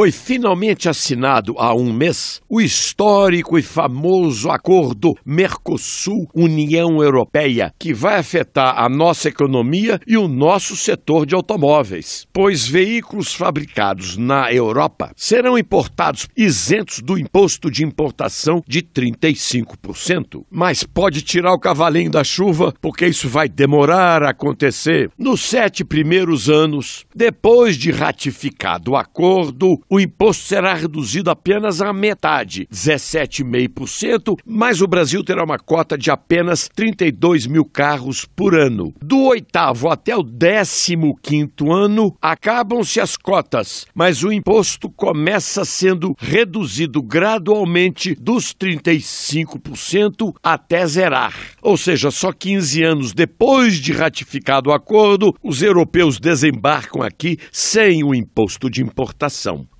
foi finalmente assinado há um mês o histórico e famoso acordo Mercosul-União Europeia, que vai afetar a nossa economia e o nosso setor de automóveis, pois veículos fabricados na Europa serão importados isentos do imposto de importação de 35%. Mas pode tirar o cavalinho da chuva, porque isso vai demorar a acontecer. Nos sete primeiros anos, depois de ratificado o acordo, o imposto será reduzido apenas à metade, 17,5%, mas o Brasil terá uma cota de apenas 32 mil carros por ano. Do oitavo até o décimo quinto ano, acabam-se as cotas, mas o imposto começa sendo reduzido gradualmente dos 35% até zerar. Ou seja, só 15 anos depois de ratificado o acordo, os europeus desembarcam aqui sem o imposto de importação.